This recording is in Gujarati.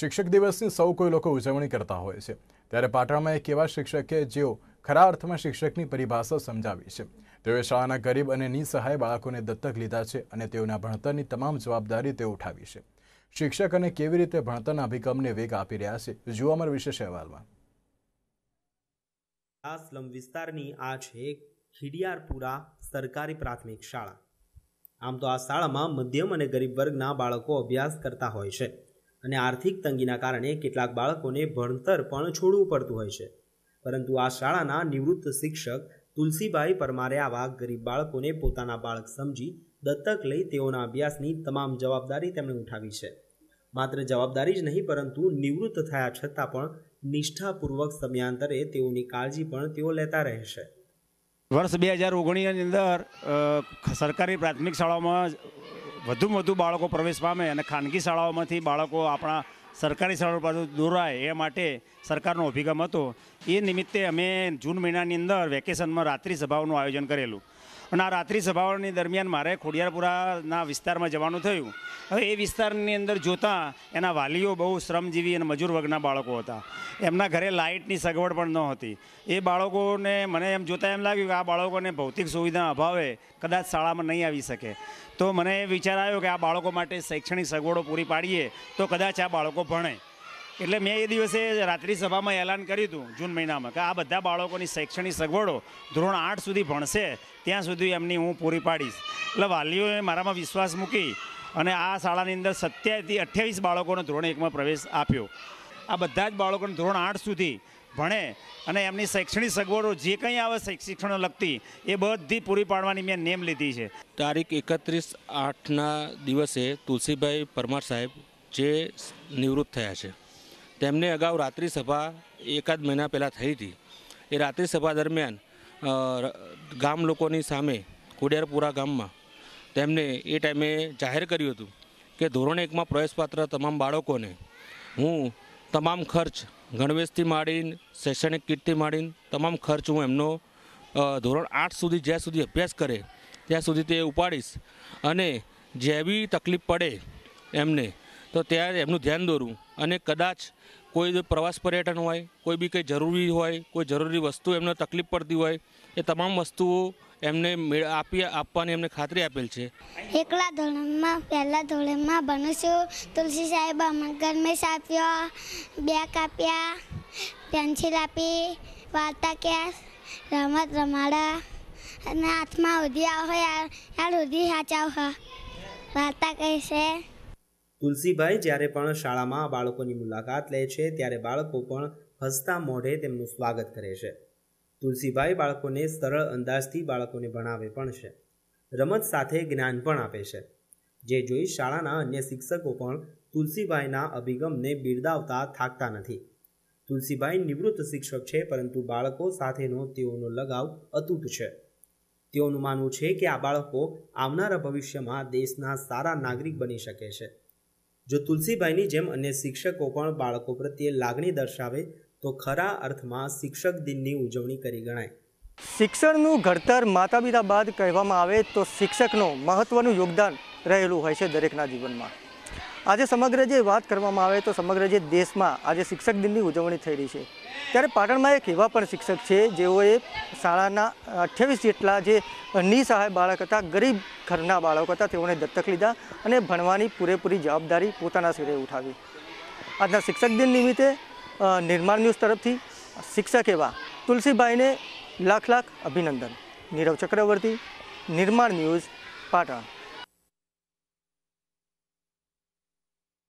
શિક્ષક દિવસની સૌ કોઈ લોકો ઉજવણી કરતા હોય છે ત્યારે પાટણમાં એક એવા શિક્ષકે જેઓ ખરા અર્થમાં શિક્ષકની પરિભાષા સમજાવી છે તેઓએ શાળાના ગરીબ અને નિસહાય બાળકોને દત્તક લીધા છે અને તેઓના ભણતરની તમામ જવાબદારી તેઓ ઉઠાવી છે શિક્ષક અને કેવી રીતે ભણતરના અભિગમને વેગ આપી રહ્યા છે જુઓ અમારા વિશેષ અહેવાલમાં આ સ્લમ વિસ્તારની આ છે ખીડિયારપુરા સરકારી પ્રાથમિક શાળા આમ તો આ શાળામાં મધ્યમ અને ગરીબ વર્ગના બાળકો અભ્યાસ કરતા હોય છે અને આર્થિક તંગીના કારણે કેટલાક બાળકોને ભણતર પણ છોડવું પડતું હોય છે પરંતુ આ શાળાના નિવૃત્ત શિક્ષક તુલસીભાઈ પરમારે આવા ગરીબ બાળકોને પોતાના બાળક સમજી દત્તક લઈ તેઓના અભ્યાસની તમામ જવાબદારી તેમણે ઉઠાવી છે માત્ર જવાબદારી જ નહીં પરંતુ નિવૃત્ત થયા છતાં પણ નિષ્ઠાપૂર્વક સમયાંતરે તેઓની કાળજી પણ તેઓ લેતા રહેશે વર્ષ બે હજાર ઓગણીસની અંદર સરકારી પ્રાથમિક શાળાઓમાં વધુ વધુ બાળકો પ્રવેશ પામે અને ખાનગી શાળાઓમાંથી બાળકો આપણા સરકારી શાળાઓ બાજુ દોરાય એ માટે સરકારનો અભિગમ હતો એ નિમિત્તે અમે જૂન મહિનાની અંદર વેકેશનમાં રાત્રિ સભાઓનું આયોજન કરેલું અને આ રાત્રિ સભાઓની દરમિયાન મારે ખોડિયારપુરાના વિસ્તારમાં જવાનું થયું હવે એ વિસ્તારની અંદર જોતાં એના વાલીઓ બહુ શ્રમજીવી અને મજૂર વર્ગના બાળકો હતા એમના ઘરે લાઇટની સગવડ પણ નહોતી એ બાળકોને મને એમ જોતાં એમ લાગ્યું કે આ બાળકોને ભૌતિક સુવિધા અભાવે કદાચ શાળામાં નહીં આવી શકે તો મને એ વિચાર આવ્યો કે આ બાળકો માટે શૈક્ષણિક સગવડો પૂરી પાડીએ તો કદાચ આ બાળકો ભણે એટલે મેં એ દિવસે રાત્રિ સભામાં એલાન કર્યું હતું જૂન મહિનામાં કે આ બધા બાળકોની શૈક્ષણિક સગવડો ધોરણ આઠ સુધી ભણશે ત્યાં સુધી એમની હું પૂરી પાડીશ એટલે વાલીઓએ મારામાં વિશ્વાસ મૂકી અને આ શાળાની અંદર સત્યાવીસથી અઠ્યાવીસ બાળકોને ધોરણ એકમાં પ્રવેશ આપ્યો આ બધા જ બાળકોને ધોરણ આઠ સુધી ભણે અને એમની શૈક્ષણિક સગવડો જે કંઈ આવે શિક્ષણને લગતી એ બધી પૂરી પાડવાની મેં નેમ લીધી છે તારીખ એકત્રીસ આઠના દિવસે તુલસીભાઈ પરમાર સાહેબ જે નિવૃત્ત થયા છે તેમને અગાઉ રાત્રિ સભા એકાદ મહિના પહેલાં થઈ હતી એ રાત્રિ સભા દરમિયાન ગામ લોકોની સામે કોડિયારપુરા ગામમાં તેમને એ ટાઈમે જાહેર કર્યું હતું કે ધોરણ એકમાં પ્રવેશપાત્ર તમામ બાળકોને હું તમામ ખર્ચ ગણવેશથી માંડીને શૈક્ષણિક કીટથી માંડીને તમામ ખર્ચ હું એમનો ધોરણ આઠ સુધી જ્યાં સુધી અભ્યાસ કરે ત્યાં સુધી તે ઉપાડીશ અને જે બી તકલીફ પડે એમને તો ત્યાં એમનું ધ્યાન દોરું અને કદાચ કોઈ પ્રવાસ પર્યટન હોય કોઈ બી કંઈ જરૂરી હોય કોઈ જરૂરી વસ્તુ એમને તકલીફ પડતી હોય એ તમામ વસ્તુઓ એમને આપી આપવાની એમને ખાતરી આપેલ છે એકલા ધોરણમાં પહેલા ધોરણમાં ભણશું તુલસી સાહેબ ગરમેશ આપ્યો બેગ આપ્યા પેન્સિલ આપી વાર્તા ક્યાં રમત રમાડા અને હાથમાં ઉધી આવ યાર યાર ઉધી હાચાવ વાર્તા કહે છે તુલસીભાઈ જ્યારે પણ શાળામાં બાળકોની મુલાકાત લે છે ત્યારે બાળકો પણ હસતા મોઢે તેમનું સ્વાગત કરે છે તુલસીભાઈ બાળકોને સરળ અંદાજથી બાળકોને ભણાવે પણ છે રમત સાથે જ્ઞાન પણ આપે છે જે જોઈ શાળાના અન્ય શિક્ષકો પણ તુલસીભાઈના અભિગમને બિરદાવતા થાકતા નથી તુલસીભાઈ નિવૃત્ત શિક્ષક છે પરંતુ બાળકો સાથેનો તેઓનો લગાવ અતૂટ છે તેઓનું માનવું છે કે આ બાળકો આવનારા ભવિષ્યમાં દેશના સારા નાગરિક બની શકે છે જો તુલસીભાઈની જેમ અન્ય શિક્ષકો પણ બાળકો પ્રત્યે લાગણી દર્શાવે તો ખરા અર્થમાં શિક્ષક દિનની ઉજવણી કરી ગણાય શિક્ષણનું ઘડતર માતા પિતા બાદ કહેવામાં આવે તો શિક્ષકનું મહત્ત્વનું યોગદાન રહેલું હોય છે દરેકના જીવનમાં આજે સમગ્ર જે વાત કરવામાં આવે તો સમગ્ર જે દેશમાં આજે શિક્ષક દિનની ઉજવણી થઈ રહી છે ત્યારે પાટણમાં એક એવા પણ શિક્ષક છે જેઓએ શાળાના અઠ્યાવીસ જેટલા જે નિસહાય બાળક હતા ગરીબ ઘરના બાળકો હતા તેઓને દત્તક લીધા અને ભણવાની પૂરેપૂરી જવાબદારી પોતાના શિરે ઉઠાવી આજના શિક્ષક દિન નિમિત્તે નિર્માણ ન્યૂઝ તરફથી શિક્ષક એવા તુલસીભાઈને લાખ લાખ અભિનંદન નીરવ ચક્રવર્તી નિર્માણ ન્યૂઝ પાટણ